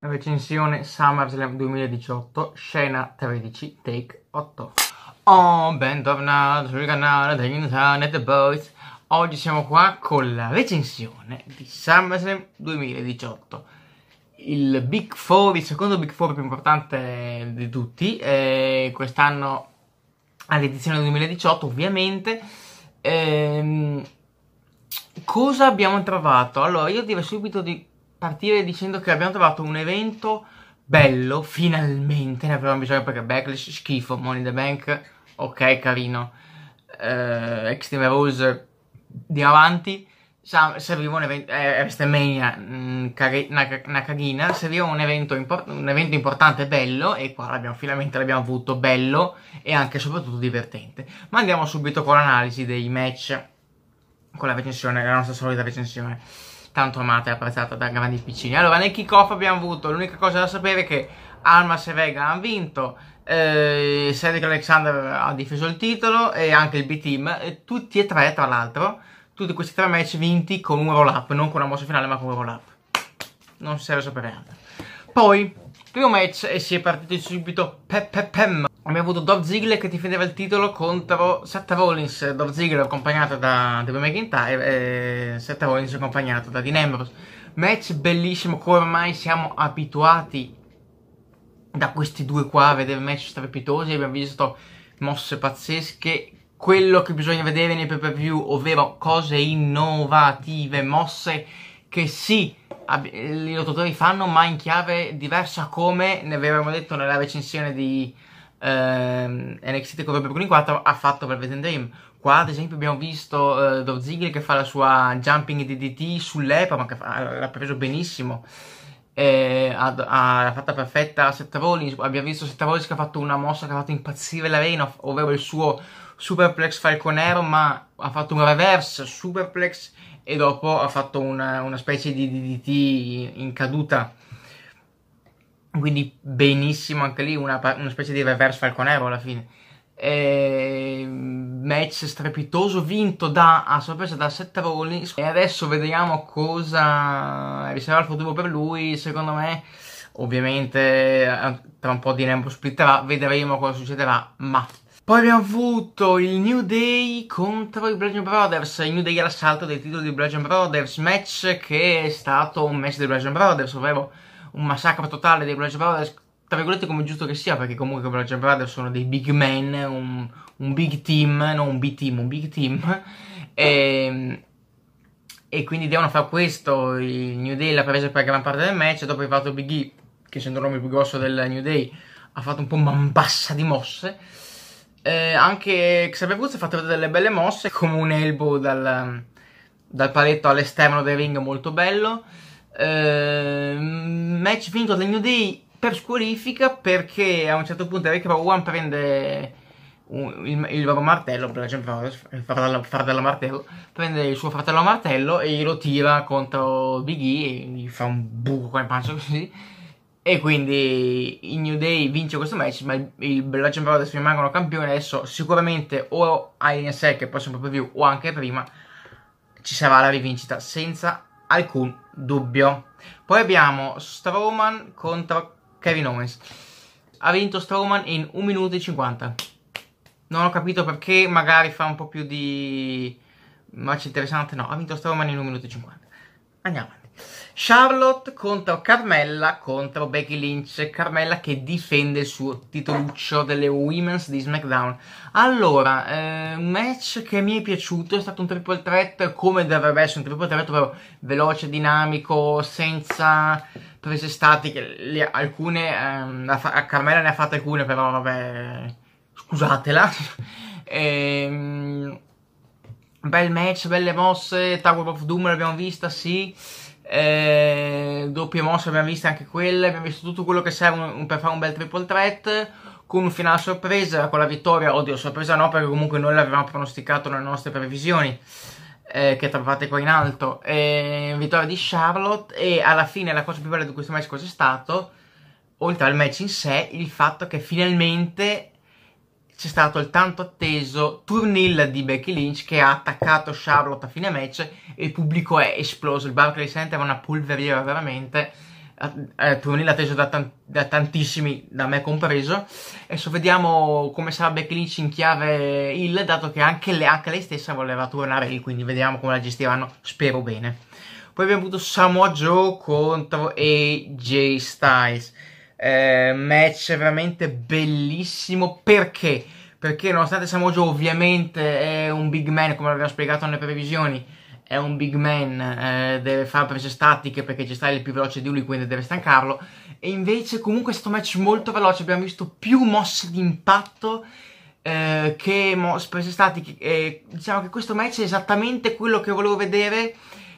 Recensione SummerSlam 2018, scena 13, take 8. Oh, bentornati sul canale di Internet Boys. Oggi siamo qua con la recensione di SummerSlam 2018. Il Big Four, il secondo Big Four più importante di tutti, eh, quest'anno all'edizione 2018 ovviamente. Ehm, cosa abbiamo trovato? Allora, io direi subito di partire dicendo che abbiamo trovato un evento bello, finalmente ne avevamo bisogno perché Backlash schifo, Money in the Bank ok carino, uh, Extreme Rose, di avanti, serviva un evento, eh, eh WrestleMania, mm, una, una carina, serviva un evento, import- un evento importante bello e qua l'abbiamo, finalmente l'abbiamo avuto bello e anche e soprattutto divertente. Ma andiamo subito con l'analisi dei match, con la recensione, la nostra solita recensione tanto amata e apprezzata da grandi piccini. Allora, nel kick-off abbiamo avuto l'unica cosa da sapere è che Almas e Vega hanno vinto, eh, Cedric Alexander ha difeso il titolo e anche il B-Team, tutti e tre tra l'altro, tutti questi tre match vinti con un roll-up, non con una mossa finale ma con un roll-up. Non si serve sapere altro. Poi, primo match e si è partiti subito pep pep pem Abbiamo avuto Dov Ziggler che difendeva il titolo contro Seth Rollins. Dov Ziggler accompagnato da Drew McIntyre e eh, Seth Rollins accompagnato da Dean Ambrose. Match bellissimo, come ormai siamo abituati da questi due qua a vedere match strepitosi. Abbiamo visto mosse pazzesche. Quello che bisogna vedere nei pay per view, ovvero cose innovative, mosse che sì, i lottatori fanno, ma in chiave diversa come ne avevamo detto nella recensione di ehm, NXT come Bobby 4 ha fatto per Velvet Dream. Qua ad esempio abbiamo visto eh, Dolph Ziggler che fa la sua jumping DDT sull'EPA, ma che fa, l'ha preso benissimo. Eh, ha, ha, fatta perfetta a Seth Rollins. Abbiamo visto Seth Rollins che ha fatto una mossa che ha fatto impazzire l'arena, ovvero il suo superplex falconero, ma ha fatto un reverse superplex e dopo ha fatto una, una specie di DDT in caduta quindi benissimo anche lì, una, una specie di reverse falconero alla fine. E... Ehm, match strepitoso vinto da, a sorpresa da Seth Rollins e adesso vediamo cosa riserva il futuro per lui secondo me ovviamente eh, tra un po' di tempo splitterà vedremo cosa succederà ma poi abbiamo avuto il New Day contro i Bludgeon Brothers il New Day all'assalto del titolo di Bludgeon Brothers match che è stato un match dei Bludgeon Brothers ovvero un massacro totale dei Bludgeon Brothers, tra virgolette come giusto che sia, perché comunque i Bludgeon Brothers sono dei big men, un, un big team, non un B-team, un big team, e, ehm, e quindi devono fare questo, il New Day l'ha presa per gran parte del match, dopo è fatto Big E, che essendo l'uomo più grosso del New Day, ha fatto un po' mambassa di mosse, eh, anche Xavier Woods ha fatto delle belle mosse, come un elbow dal, dal paletto all'esterno del ring molto bello, Ehm, match finito dal New Day per squalifica perché a un certo punto Eric Rowan prende un, il, il loro martello, perché sempre far, far della martello, prende il suo fratello martello e lo tira contro Big E, e gli fa un buco qua in pancia così. E quindi il New Day vince questo match, ma i il Legend Brothers rimangono campioni adesso sicuramente o a INSL che è il prossimo preview o anche prima ci sarà la rivincita senza alcun dubbio. Poi abbiamo Strowman contro Kevin Owens. Ha vinto Strowman in 1 minuto e 50. Non ho capito perché, magari fa un po' più di match interessante. No, ha vinto Strowman in 1 minuto e 50. Andiamo. Charlotte contro Carmella contro Becky Lynch. Carmella che difende il suo titoluccio delle Women's di SmackDown. Allora, eh, un match che mi è piaciuto, è stato un triple threat come dovrebbe essere un triple threat, però veloce, dinamico, senza prese statiche. Le, alcune, ehm, a Carmella ne ha fatte alcune, però vabbè, scusatela. ehm, bel match, belle mosse, Tower of Doom l'abbiamo vista, sì eh, doppie mosse abbiamo visto anche quelle, abbiamo visto tutto quello che serve un, un, per fare un bel triple threat con un finale sorpresa, con la vittoria, oddio sorpresa no perché comunque noi l'avevamo pronosticato nelle nostre previsioni eh, che trovate qua in alto, eh, vittoria di Charlotte e alla fine la cosa più bella di questo match cosa è stato? Oltre al match in sé, il fatto che finalmente c'è stato il tanto atteso turnil di Becky Lynch che ha attaccato Charlotte a fine match e il pubblico è esploso, il Barclays Center è una polveriera veramente, eh, eh turnil atteso da, tan- da, tantissimi, da me compreso. Adesso vediamo come sarà Becky Lynch in chiave il, dato che anche, le, anche lei stessa voleva tornare lì, quindi vediamo come la gestiranno, spero bene. Poi abbiamo avuto Samoa Joe contro AJ Styles eh, match veramente bellissimo perché? Perché nonostante Samojo ovviamente è un big man, come abbiamo spiegato nelle previsioni, è un big man, eh, deve fare prese statiche perché ci sta il più veloce di lui, quindi deve stancarlo. E invece comunque è stato un match molto veloce, abbiamo visto più mosse di impatto eh, che mo- prese statiche. E diciamo che questo match è esattamente quello che volevo vedere,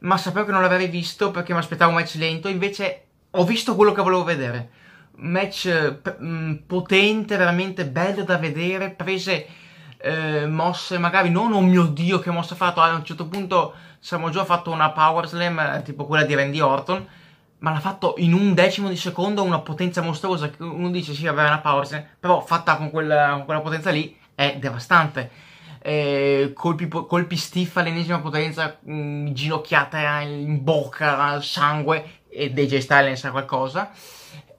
ma sapevo che non l'avrei visto perché mi aspettavo un match lento, invece ho visto quello che volevo vedere match mm, potente, veramente bello da vedere, prese eh, mosse magari non oh mio dio che mossa ha fatto, a un certo punto Samoa Joe ha fatto una power slam eh, tipo quella di Randy Orton, ma l'ha fatto in un decimo di secondo una potenza mostruosa uno dice sì aveva una power slam, però fatta con quella, con quella potenza lì è devastante. Eh, colpi, colpi stiff all'ennesima potenza, mh, mm, ginocchiata in bocca, sangue e DJ Styles sa qualcosa.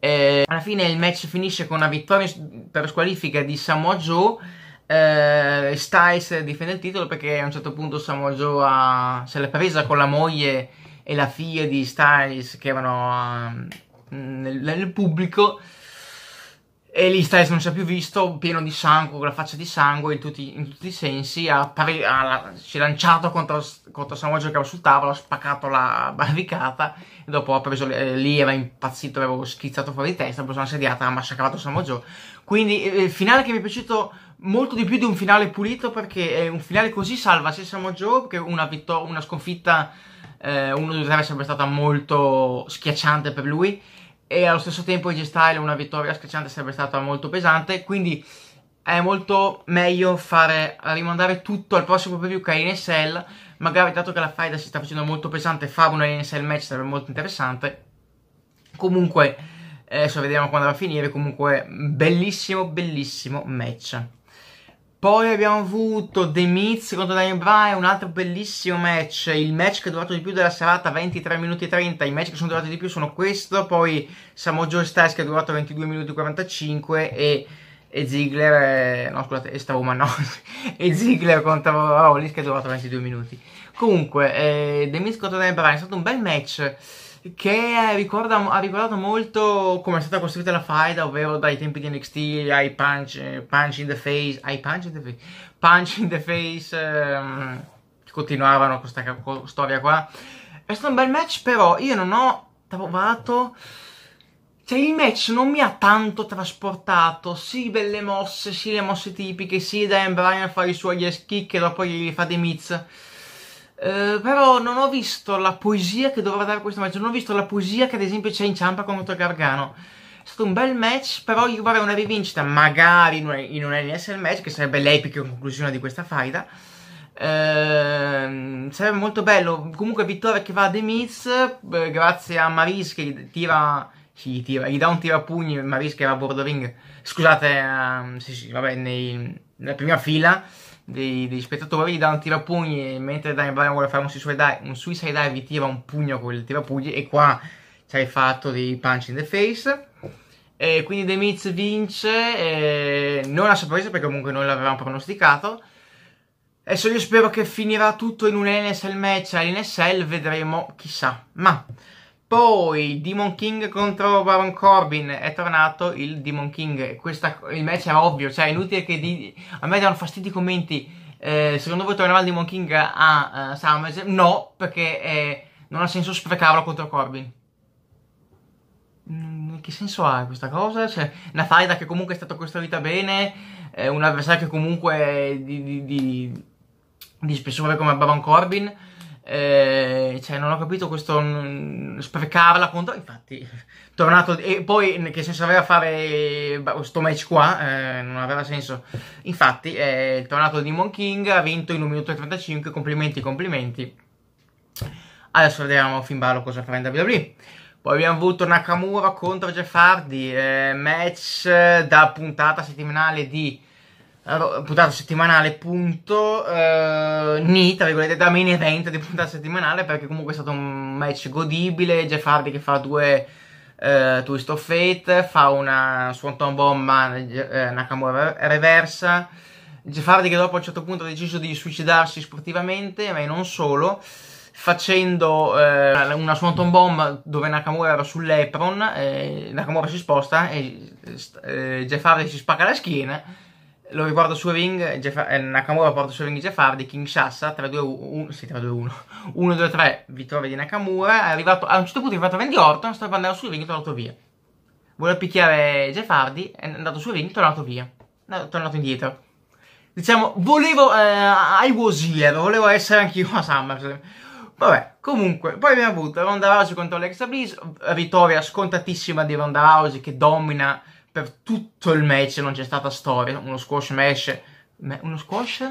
Eh, alla fine il match finisce con una vittoria per squalifica di Samoa Joe. Eh, Styles difende il titolo perché a un certo punto Samoa Joe ha, se l'è presa con la moglie e la figlia di Styles che erano uh, nel, nel pubblico. E lì Styles non si è più visto, pieno di sangue, con la faccia di sangue in tutti, in tutti i sensi, ha pari, ha, si è lanciato contro, contro Samoa che era sul tavolo, ha spaccato la barricata e dopo ha preso eh, lì, era impazzito, avevo schizzato fuori di testa, ha preso una sediata, ha massacrato Samoa Quindi eh, il finale che mi è piaciuto molto di più di un finale pulito perché eh, un finale così salva sia Samoa Joe che una, vittor- una sconfitta eh, 1-2-3 sarebbe stata molto schiacciante per lui e allo stesso tempo AJ Styles una vittoria schiacciante sarebbe stata molto pesante, quindi è molto meglio fare, rimandare tutto al prossimo preview che è SL magari dato che la faida si sta facendo molto pesante, fare una NSL match sarebbe molto interessante, comunque adesso vediamo quando va a finire, comunque bellissimo bellissimo match. Poi abbiamo avuto The Miz contro Daniel Bryan, un altro bellissimo match, il match che è durato di più della serata, 23 minuti e 30, i match che sono durati di più sono questo, poi Samoa Joe Styles che è durato 22 minuti e 45 e, e Ziggler, eh, no scusate, e Strowman no, e Ziggler contro Rollins che è durato 22 minuti. Comunque, eh, The Miz contro Daniel Bryan è stato un bel match, che eh, ricorda, ha ricordato molto come è stata costruita la faida, ovvero dai tempi di NXT ai punch, punch in the face, ai punch in the face, punch in the face, ehm, continuavano questa storia qua. È stato un bel match, però io non ho trovato... Cioè il match non mi ha tanto trasportato, sì belle mosse, sì le mosse tipiche, sì Daniel Bryan fa i suoi yes kick e dopo gli fa dei mitz. Eh, però non ho visto la poesia che doveva dare questo match, non ho visto la poesia che ad esempio c'è in Ciampa contro Gargano. È stato un bel match, però io vorrei una rivincita, magari in un, in un NSL match, che sarebbe l'epica conclusione di questa faida. Uh, sarebbe molto bello. Comunque vittoria che va a The Miz, grazie a Maris che tira, sì, tira, gli dà un tirapugni, Maris che era a bordo ring, scusate, uh, sì sì, vabbè, nei, nella prima fila dei, degli spettatori gli dà un tirapugni mentre Daniel Bryan vuole fare un suicide dive, un suicide dive gli tira un pugno con il tirapugni e qua ci hai fatto dei punch in the face e quindi The Miz vince non a sorpresa perché comunque noi l'avevamo pronosticato adesso io spero che finirà tutto in un NSL match all'NSL vedremo chissà ma poi Demon King contro Baron Corbin è tornato il Demon King. Questa, il match è ovvio, cioè è inutile che di, a me danno fastidio i commenti. Eh, secondo voi tornerà il Demon King a uh, SummerSlam? No, perché eh, non ha senso sprecarlo contro Corbin. Mm, che senso ha questa cosa? Cioè, una faida che comunque è stata costruita bene, eh, un avversario che comunque è di, di, di, di spessore come Baron Corbin. Eh, cioè, non ho capito questo mh, mm, la conta. Infatti, tornato e poi che senso aveva fare questo match qua? Eh, non aveva senso. Infatti, è tornato Demon King, ha vinto in 1 minuto e 35. Complimenti, complimenti. Adesso vediamo Finn Balor cosa farà in WWE. Poi abbiamo avuto Nakamura contro Jeff Hardy, eh, match eh, da puntata settimanale di puntata settimanale, punto. Eh, Ni, tra virgolette, da main event di puntata settimanale perché comunque è stato un match godibile. Jeff Hardy che fa due eh, Twist of Fate, fa una Swanton Bomb ma eh, Nakamura reversa. Jeff Hardy che dopo a un certo punto ha deciso di suicidarsi sportivamente, ma non solo facendo eh, una Swanton Bomb dove Nakamura era sull'Epron, eh, Nakamura si sposta e eh, eh, Jeff Hardy si spacca la schiena lo riporto su ring, Jeff, eh, Nakamura porta su ring Jeff Hardy, Kinshasa 3-2-1, sì 3-2-1, 1-2-3 vittoria di Nakamura, è arrivato, a un certo punto è arrivato Randy Orton, stava andando su ring e è tornato via. Voleva picchiare Jeff Hardy, è andato su ring e è tornato via, è tornato indietro. Diciamo, volevo, eh, I was here, volevo essere anch'io a SummerSlam. Vabbè, comunque, poi abbiamo avuto Ronda Rousey contro Alexa Bliss, vittoria scontatissima di Ronda Rousey che domina per tutto il match non c'è stata storia, uno squash match, uno squash?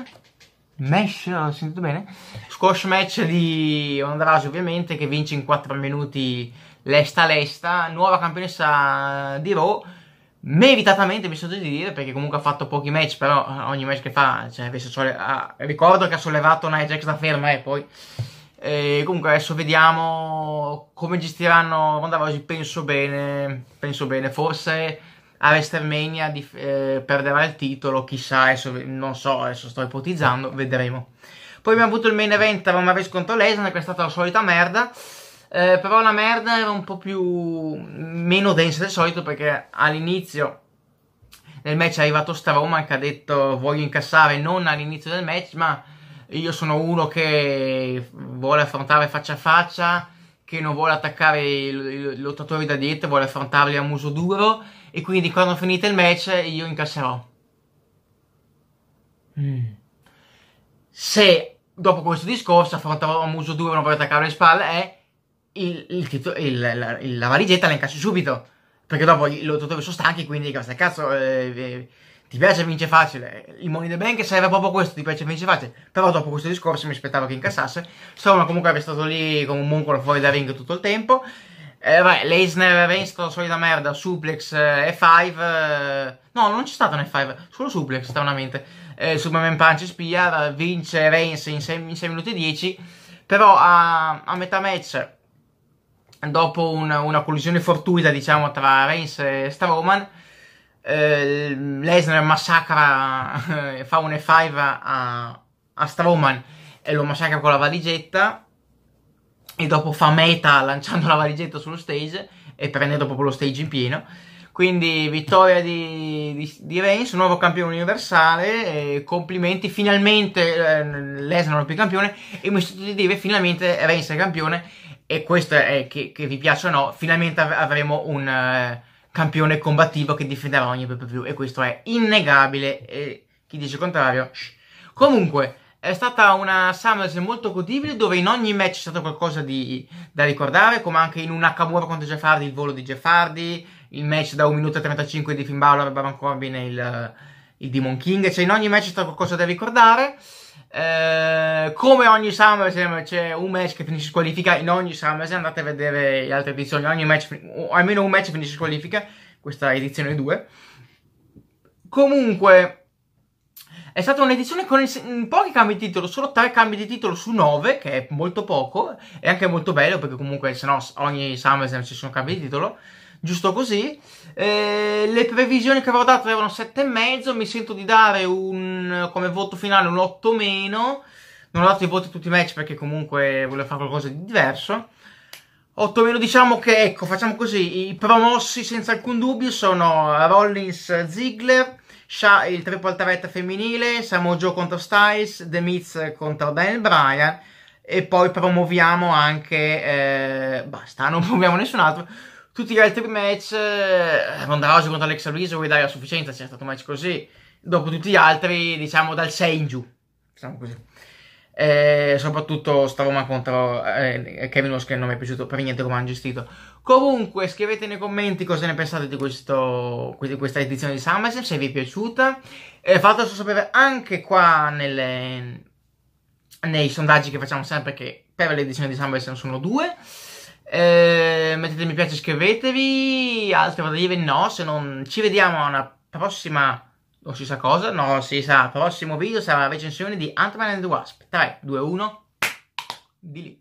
Mesh, ho sentito bene? Squash match di Andrasi ovviamente che vince in 4 minuti lesta lesta, nuova campionessa di Raw, meritatamente mi sento di dire perché comunque ha fatto pochi match, però ogni match che fa, cioè, sole- ah, ricordo che ha sollevato una Jax da ferma e eh, poi... E comunque adesso vediamo come gestiranno Ronda Rousey, penso bene, penso bene, forse a WrestleMania dif- eh, perderà il titolo, chissà, adesso, non so, adesso sto ipotizzando, vedremo. Poi abbiamo avuto il main event Roman Reigns contro Lesnar, che è stata la solita merda, eh, però la merda era un po' più meno densa del solito perché all'inizio nel match è arrivato Strowman che ha detto voglio incassare non all'inizio del match ma io sono uno che vuole affrontare faccia a faccia che non vuole attaccare i lottatori da dietro, vuole affrontarli a muso duro e quindi quando finite il match io incasserò. Mm. Se dopo questo discorso affronterò a muso duro e non voglio attaccare le spalle è eh, il, il titolo, il, la, la, valigetta la incasso subito perché dopo i lottatori sono stanchi quindi cazzo cazzo eh, eh ti piace vince facile. Il Money the Bank serve proprio questo, ti piace vince facile. Però dopo questo discorso mi aspettavo che incassasse. Strowman comunque era stato lì come un moncolo fuori da ring tutto il tempo. Eh, vabbè, Leisner è stata solida merda, suplex eh, F5. Eh, no, non c'è stato un F5, solo suplex, stranamente. Eh, Superman Punch Spear eh, vince Reigns in 6, minuti e 10. Però a, a metà match, dopo un, una collisione fortuita, diciamo, tra Reigns e Strowman eh, Lesnar massacra, eh, fa un F5 a, a Strowman e lo massacra con la valigetta e dopo fa meta lanciando la valigetta sullo stage e prendendo proprio lo stage in pieno. Quindi vittoria di, di, di Reigns, nuovo campione universale, complimenti, finalmente eh, Lesnar non è più campione e mi sento di dire finalmente Reigns è campione e questo è che, che vi piace o no, finalmente avremo un... Eh, campione combattivo che difenderà ogni pay e questo è innegabile e chi dice il contrario shh. comunque è stata una Summers molto godibile dove in ogni match è stato qualcosa di, da ricordare come anche in un Nakamura contro Jeff Hardy il volo di Jeff Hardy il match da 1 minuto e 35 di Finn Balor e Baron Corbin e il, il Demon King cioè in ogni match è stato qualcosa da ricordare eh, come ogni SummerSlam c'è un match che finisce squalifica. In ogni SummerSlam andate a vedere le altre edizioni. Ogni match, almeno un match finisce squalifica. Questa edizione 2. Comunque, è stata un'edizione con il, pochi cambi di titolo, solo 3 cambi di titolo su 9, che è molto poco. E anche molto bello perché comunque, se no, ogni SummerSlam ci sono cambi di titolo giusto così. Eh, le previsioni che avevo dato erano 7,5, mi sento di dare un, come voto finale un 8 meno. Non ho dato i voti a tutti i match perché comunque volevo fare qualcosa di diverso. 8 meno diciamo che, ecco, facciamo così, i promossi senza alcun dubbio sono Rollins Ziggler, Sha, il triple threat femminile, Samo Joe contro Styles, The Miz contro Daniel Bryan e poi promuoviamo anche, eh, basta, non promuoviamo nessun altro, tutti gli altri match, eh, Ronda Rousey contro Alexa Bliss, vuoi dare la sufficienza, c'è stato un match così. Dopo tutti gli altri, diciamo dal 6 in giù, diciamo così. Eh, soprattutto Stroma contro eh, Kevin Owens che non mi è piaciuto per niente come hanno gestito. Comunque scrivete nei commenti cosa ne pensate di, questo, di questa edizione di SummerSlam, se vi è piaciuta. Eh, fatelo sapere anche qua nelle, nei sondaggi che facciamo sempre che per l'edizione di SummerSlam sono due. Eh, mettete mi piace, iscrivetevi. Altro da dire no, se non ci vediamo a una prossima non si sa cosa, no, si sa, prossimo video sarà la recensione di Ant-Man and the Wasp. 3, 2, 1, di lì.